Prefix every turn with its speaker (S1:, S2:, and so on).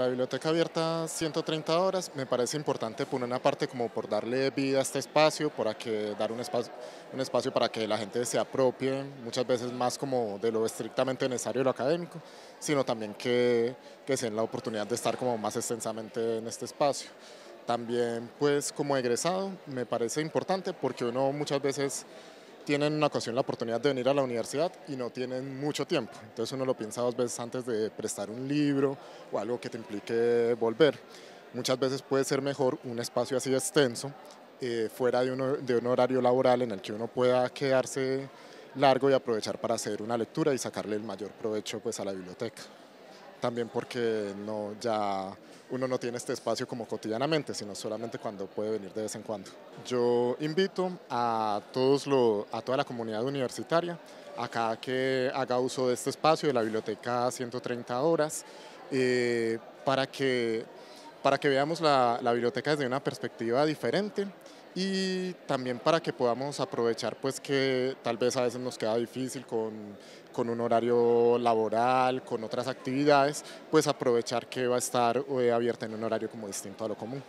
S1: La biblioteca abierta 130 horas me parece importante por una parte como por darle vida a este espacio, para que dar un espacio, un espacio para que la gente se apropie muchas veces más como de lo estrictamente necesario lo académico, sino también que, que se den la oportunidad de estar como más extensamente en este espacio. También pues como egresado me parece importante porque uno muchas veces tienen una ocasión la oportunidad de venir a la universidad y no tienen mucho tiempo. Entonces uno lo piensa dos veces antes de prestar un libro o algo que te implique volver. Muchas veces puede ser mejor un espacio así extenso, eh, fuera de, uno, de un horario laboral en el que uno pueda quedarse largo y aprovechar para hacer una lectura y sacarle el mayor provecho pues, a la biblioteca también porque no, ya uno no tiene este espacio como cotidianamente, sino solamente cuando puede venir de vez en cuando. Yo invito a, todos lo, a toda la comunidad universitaria a cada que haga uso de este espacio, de la biblioteca 130 horas, eh, para que para que veamos la, biblioteca desde una perspectiva diferente y también para que podamos aprovechar pues que tal vez a veces nos queda difícil con, un horario laboral, con otras actividades, pues aprovechar que va a estar eh, abierta en un horario como distinto a lo común.